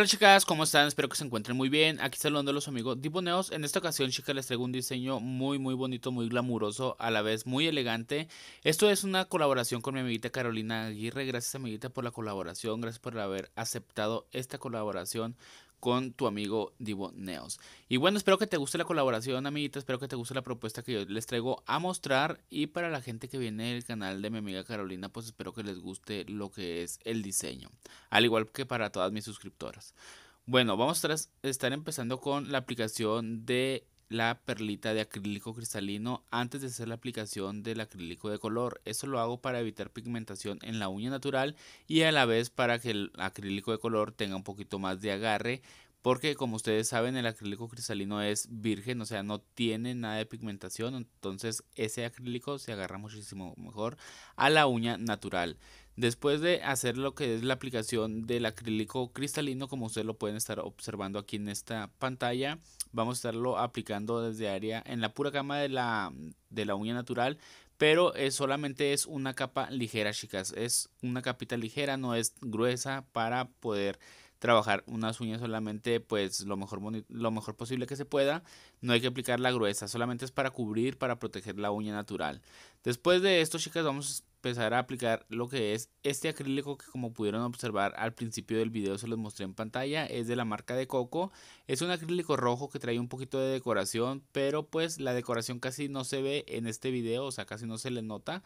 Hola chicas, ¿cómo están? Espero que se encuentren muy bien. Aquí saludando a los amigos Diboneos. En esta ocasión, chicas, les traigo un diseño muy, muy bonito, muy glamuroso, a la vez muy elegante. Esto es una colaboración con mi amiguita Carolina Aguirre. Gracias, amiguita, por la colaboración. Gracias por haber aceptado esta colaboración con tu amigo Divo Neos. Y bueno, espero que te guste la colaboración, amiguita. Espero que te guste la propuesta que yo les traigo a mostrar. Y para la gente que viene del canal de mi amiga Carolina, pues espero que les guste lo que es el diseño. Al igual que para todas mis suscriptoras. Bueno, vamos a estar empezando con la aplicación de la perlita de acrílico cristalino antes de hacer la aplicación del acrílico de color. Eso lo hago para evitar pigmentación en la uña natural y a la vez para que el acrílico de color tenga un poquito más de agarre porque como ustedes saben el acrílico cristalino es virgen, o sea, no tiene nada de pigmentación, entonces ese acrílico se agarra muchísimo mejor a la uña natural. Después de hacer lo que es la aplicación del acrílico cristalino, como ustedes lo pueden estar observando aquí en esta pantalla, vamos a estarlo aplicando desde área en la pura cama de la, de la uña natural, pero es, solamente es una capa ligera, chicas, es una capita ligera, no es gruesa para poder trabajar unas uñas solamente pues lo mejor, lo mejor posible que se pueda. No hay que aplicar la gruesa, solamente es para cubrir, para proteger la uña natural. Después de esto, chicas, vamos a empezar a aplicar lo que es este acrílico que como pudieron observar al principio del video se los mostré en pantalla. Es de la marca de Coco. Es un acrílico rojo que trae un poquito de decoración, pero pues la decoración casi no se ve en este video, o sea, casi no se le nota.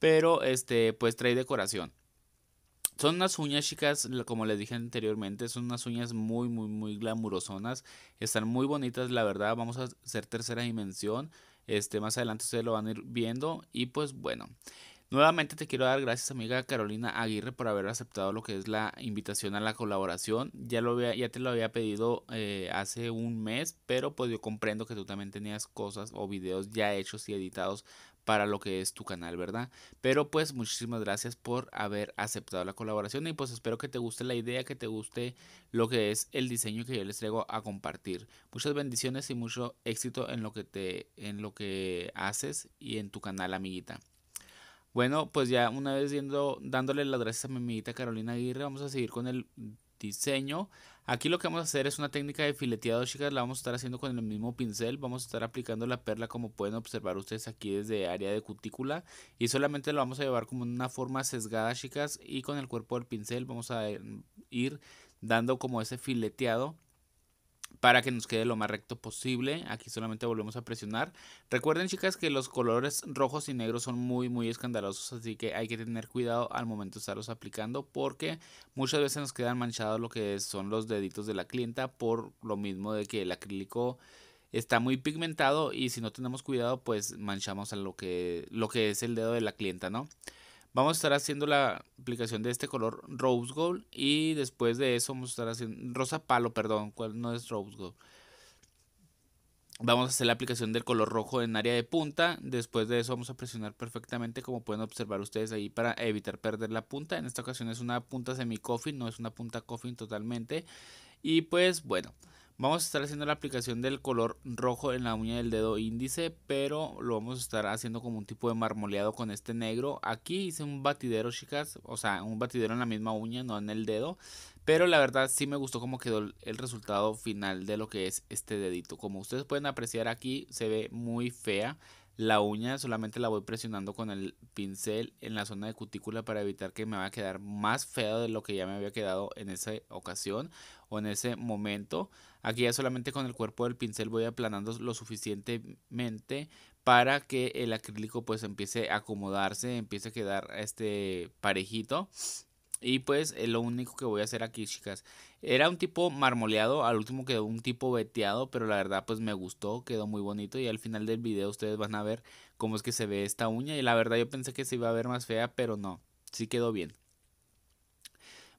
Pero este pues trae decoración. Son unas uñas, chicas, como les dije anteriormente, son unas uñas muy, muy, muy glamurosonas. Están muy bonitas, la verdad. Vamos a hacer tercera dimensión. Este, más adelante ustedes lo van a ir viendo. Y pues bueno. Nuevamente te quiero dar gracias amiga Carolina Aguirre por haber aceptado lo que es la invitación a la colaboración. Ya, lo había, ya te lo había pedido eh, hace un mes, pero pues yo comprendo que tú también tenías cosas o videos ya hechos y editados para lo que es tu canal, ¿verdad? Pero pues muchísimas gracias por haber aceptado la colaboración y pues espero que te guste la idea, que te guste lo que es el diseño que yo les traigo a compartir. Muchas bendiciones y mucho éxito en lo que te en lo que haces y en tu canal, amiguita. Bueno, pues ya una vez dándole las gracias a mi amiguita Carolina Aguirre, vamos a seguir con el diseño. Aquí lo que vamos a hacer es una técnica de fileteado, chicas, la vamos a estar haciendo con el mismo pincel, vamos a estar aplicando la perla como pueden observar ustedes aquí desde área de cutícula y solamente la vamos a llevar como una forma sesgada, chicas, y con el cuerpo del pincel vamos a em, ir dando como ese fileteado para que nos quede lo más recto posible. Aquí solamente volvemos a presionar. Recuerden chicas que los colores rojos y negros son muy muy escandalosos, así que hay que tener cuidado al momento de estarlos aplicando porque muchas veces nos quedan manchados lo que son los deditos de la clienta por lo mismo de que el acrílico está muy pigmentado y si no tenemos cuidado pues manchamos a lo que, lo que es el dedo de la clienta, ¿no? Vamos a estar haciendo la aplicación de este color Rose Gold y después de eso vamos a estar haciendo rosa palo, perdón, no es Rose Gold. Vamos a hacer la aplicación del color rojo en área de punta. Después de eso vamos a presionar perfectamente como pueden observar ustedes ahí para evitar perder la punta. En esta ocasión es una punta semi-coffin, no es una punta coffin totalmente. Y pues bueno, Vamos a estar haciendo la aplicación del color rojo en la uña del dedo índice, pero lo vamos a estar haciendo como un tipo de marmoleado con este negro. Aquí hice un batidero, chicas, o sea, un batidero en la misma uña, no en el dedo. Pero la verdad sí me gustó cómo quedó el resultado final de lo que es este dedito. Como ustedes pueden apreciar aquí, se ve muy fea la uña solamente la voy presionando con el pincel en la zona de cutícula para evitar que me vaya a quedar más feo de lo que ya me había quedado en esa ocasión o en ese momento. Aquí ya solamente con el cuerpo del pincel voy aplanando lo suficientemente para que el acrílico pues empiece a acomodarse, empiece a quedar este parejito y pues eh, lo único que voy a hacer aquí, chicas. Era un tipo marmoleado, al último quedó un tipo veteado, pero la verdad pues me gustó, quedó muy bonito. Y al final del video ustedes van a ver cómo es que se ve esta uña. Y la verdad yo pensé que se iba a ver más fea, pero no, sí quedó bien.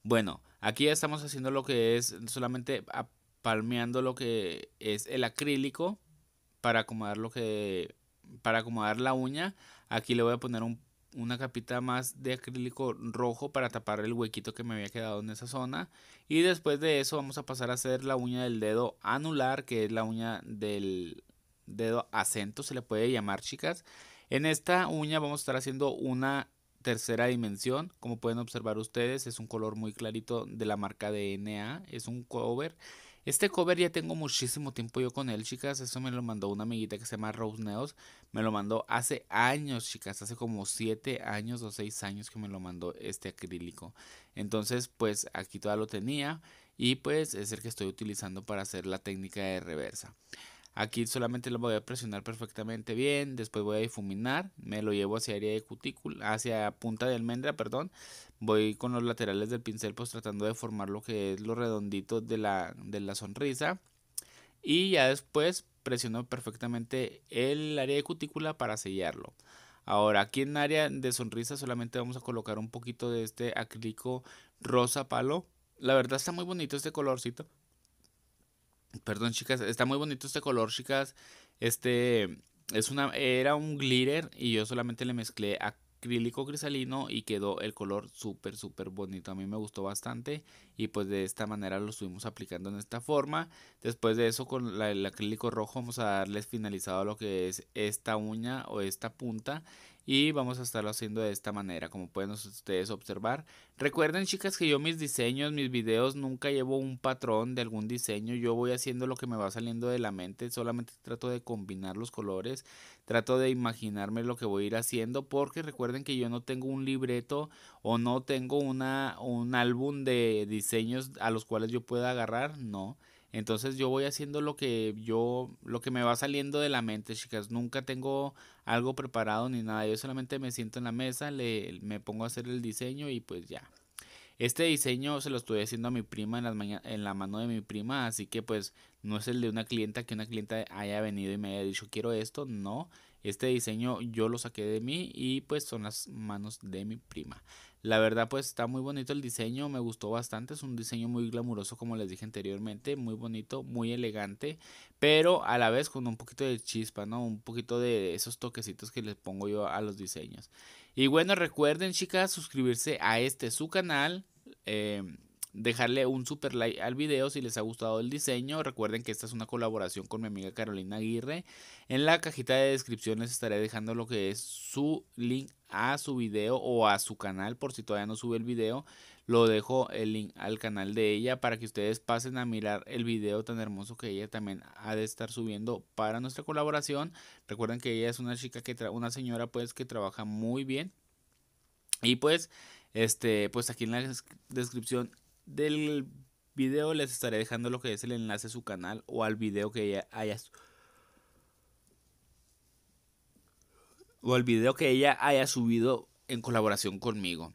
Bueno, aquí ya estamos haciendo lo que es solamente palmeando lo que es el acrílico para acomodar lo que para acomodar la uña. Aquí le voy a poner un una capita más de acrílico rojo para tapar el huequito que me había quedado en esa zona. Y después de eso vamos a pasar a hacer la uña del dedo anular, que es la uña del dedo acento, se le puede llamar chicas. En esta uña vamos a estar haciendo una tercera dimensión. Como pueden observar ustedes, es un color muy clarito de la marca DNA Es un cover este cover ya tengo muchísimo tiempo yo con él, chicas. Eso me lo mandó una amiguita que se llama Rose Neos. Me lo mandó hace años, chicas. Hace como 7 años o 6 años que me lo mandó este acrílico. Entonces, pues aquí todavía lo tenía. Y pues es el que estoy utilizando para hacer la técnica de reversa. Aquí solamente lo voy a presionar perfectamente bien, después voy a difuminar, me lo llevo hacia área de cutícula, hacia punta de almendra, perdón. Voy con los laterales del pincel pues tratando de formar lo que es lo redondito de la, de la sonrisa. Y ya después presiono perfectamente el área de cutícula para sellarlo. Ahora aquí en área de sonrisa solamente vamos a colocar un poquito de este acrílico rosa palo. La verdad está muy bonito este colorcito. Perdón, chicas, está muy bonito este color, chicas. Este es una era un glitter y yo solamente le mezclé acrílico cristalino y quedó el color súper súper bonito. A mí me gustó bastante y pues de esta manera lo estuvimos aplicando en esta forma. Después de eso con el acrílico rojo vamos a darles finalizado lo que es esta uña o esta punta y vamos a estarlo haciendo de esta manera como pueden ustedes observar recuerden chicas que yo mis diseños mis videos nunca llevo un patrón de algún diseño yo voy haciendo lo que me va saliendo de la mente solamente trato de combinar los colores trato de imaginarme lo que voy a ir haciendo porque recuerden que yo no tengo un libreto o no tengo una un álbum de diseño diseños a los cuales yo pueda agarrar, no. Entonces yo voy haciendo lo que yo, lo que me va saliendo de la mente, chicas. Nunca tengo algo preparado ni nada. Yo solamente me siento en la mesa, le, me pongo a hacer el diseño y pues ya. Este diseño se lo estoy haciendo a mi prima en, las en la mano de mi prima, así que pues no es el de una clienta que una clienta haya venido y me haya dicho quiero esto, no. Este diseño yo lo saqué de mí y pues son las manos de mi prima. La verdad, pues está muy bonito el diseño, me gustó bastante. Es un diseño muy glamuroso, como les dije anteriormente, muy bonito, muy elegante, pero a la vez con un poquito de chispa, ¿no? Un poquito de esos toquecitos que les pongo yo a los diseños. Y bueno, recuerden, chicas, suscribirse a este su canal. Em, dejarle un super like al video si les ha gustado el diseño. Recuerden que esta es una colaboración con mi amiga Carolina Aguirre. En la cajita de descripción les estaré dejando lo que es su link a su video o a su canal por si todavía no sube el video. Lo dejo el link al canal de ella para que ustedes pasen a mirar el video tan hermoso que ella también ha de estar subiendo para nuestra colaboración. Recuerden que ella es una chica que una señora pues que trabaja muy bien. Y pues este pues aquí en la descripción del video les estaré dejando lo que es el enlace a su canal o al video que ella haya o al video que ella haya subido en colaboración conmigo.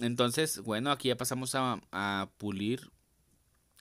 Entonces, bueno, aquí ya pasamos a, a pulir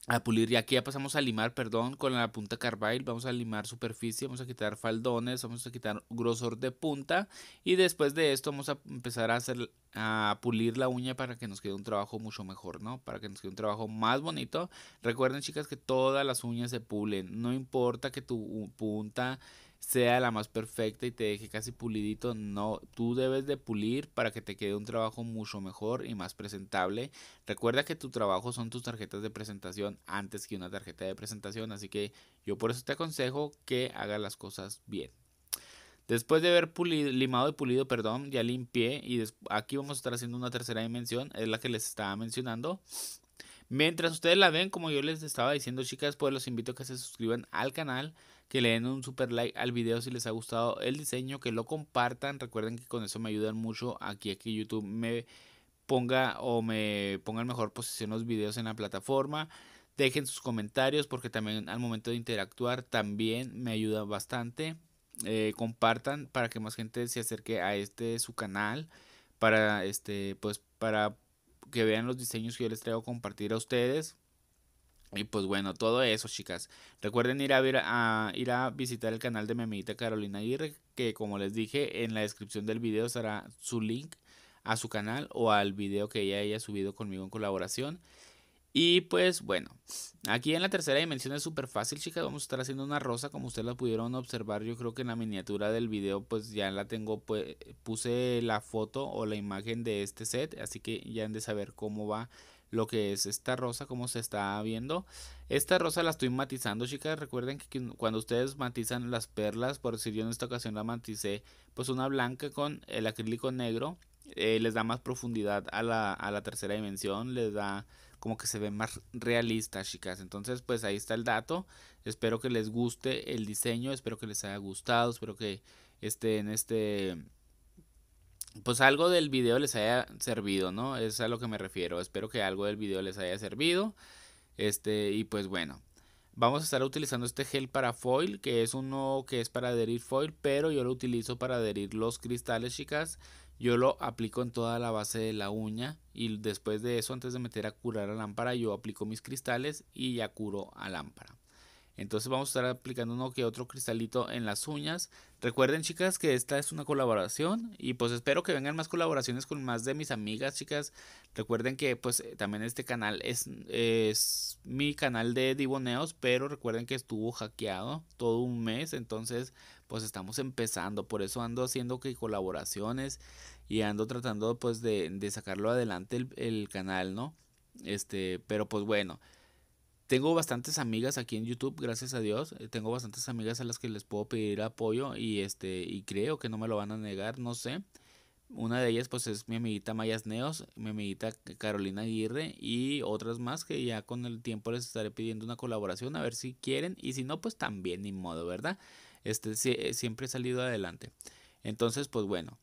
a pulir. Y aquí ya pasamos a limar, perdón, con la punta Carbide. Vamos a limar superficie, vamos a quitar faldones, vamos a quitar grosor de punta. Y después de esto vamos a empezar a hacer a pulir la uña para que nos quede un trabajo mucho mejor, ¿no? Para que nos quede un trabajo más bonito. Recuerden, chicas, que todas las uñas se pulen. No importa que tu punta sea la más perfecta y te deje casi pulidito. No, tú debes de pulir para que te quede un trabajo mucho mejor y más presentable. Recuerda que tu trabajo son tus tarjetas de presentación antes que una tarjeta de presentación, así que yo por eso te aconsejo que hagas las cosas bien. Después de haber pulido, limado y pulido, perdón, ya limpié y aquí vamos a estar haciendo una tercera dimensión, es la que les estaba mencionando. Mientras ustedes la ven, como yo les estaba diciendo, chicas, pues los invito a que se suscriban al canal, que le den un super like al video si les ha gustado el diseño, que lo compartan. Recuerden que con eso me ayudan mucho aquí aquí YouTube me ponga o me ponga en mejor posición los videos en la plataforma. Dejen sus comentarios porque también al momento de interactuar también me ayuda bastante. Eh, compartan para que más gente se acerque a este su canal para este pues para que vean los diseños que yo les traigo a compartir a ustedes. Y pues bueno, todo eso, chicas. Recuerden ir a, a, ir a visitar el canal de mi amiguita Carolina Aguirre, que como les dije, en la descripción del video estará su link a su canal o al video que ella haya subido conmigo en colaboración. Y pues bueno, aquí en la tercera dimensión es súper fácil, chicas. Vamos a estar haciendo una rosa, como ustedes la pudieron observar. Yo creo que en la miniatura del video, pues ya la tengo, pues, puse la foto o la imagen de este set. Así que ya han de saber cómo va lo que es esta rosa, cómo se está viendo. Esta rosa la estoy matizando, chicas. Recuerden que cuando ustedes matizan las perlas, por decir yo en esta ocasión la maticé, pues una blanca con el acrílico negro, eh, les da más profundidad a la, a la tercera dimensión, les da como que se ve más realista, chicas. Entonces, pues ahí está el dato. Espero que les guste el diseño, espero que les haya gustado, espero que este en este pues algo del video les haya servido, ¿no? Es a lo que me refiero. Espero que algo del video les haya servido. Este, y pues bueno, vamos a estar utilizando este gel para foil, que es uno que es para adherir foil, pero yo lo utilizo para adherir los cristales, chicas yo lo aplico en toda la base de la uña y después de eso, antes de meter a curar a lámpara, yo aplico mis cristales y ya curo a lámpara. Entonces vamos a estar aplicando uno que otro cristalito en las uñas. Recuerden chicas que esta es una colaboración y pues espero que vengan más colaboraciones con más de mis amigas chicas. Recuerden que pues eh, también este canal es, es mi canal de divoneos, pero recuerden que estuvo hackeado todo un mes, entonces pues estamos empezando, por eso ando haciendo que colaboraciones y ando tratando pues de, sacarlo adelante el, canal, ¿no? Este, pero pues bueno, tengo bastantes amigas aquí en YouTube, gracias a Dios, eh, tengo bastantes amigas a las que les puedo pedir apoyo y este, y creo que no me lo van a negar, no sé. Una de ellas pues es mi amiguita Mayas Neos, mi amiguita Carolina Aguirre y otras más que ya con el tiempo les estaré pidiendo una colaboración a ver si quieren y si no pues también ni modo, ¿verdad? este, eh, siempre he salido adelante. Entonces, pues bueno,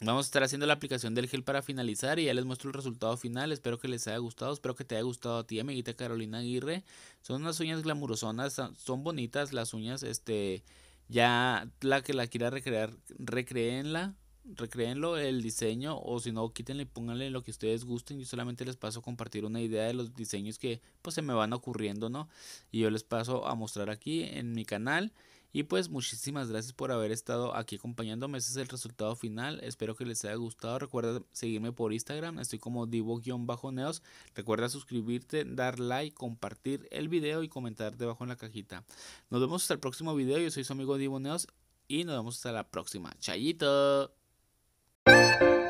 Vamos a estar haciendo la aplicación del gel para finalizar y ya les muestro el resultado final. Espero que les haya gustado, espero que te haya gustado a ti, amiguita Carolina Aguirre. Son unas uñas glamurosonas, son bonitas las uñas. Este, ya la que la quiera recrear, recreenla. Recréenlo, el diseño o si no quítenle y pónganle lo que ustedes gusten yo solamente les paso a compartir una idea de los diseños que pues se me van ocurriendo no y yo les paso a mostrar aquí en mi canal y pues muchísimas gracias por haber estado aquí acompañándome. Ese es el resultado final. Espero que les haya gustado. Recuerda seguirme por Instagram. Estoy como divo-neos. Recuerda suscribirte, dar like, compartir el video y comentar debajo en la cajita. Nos vemos hasta el próximo video. Yo soy su amigo Divo Neos y nos vemos hasta la próxima. Chayito. Thank you.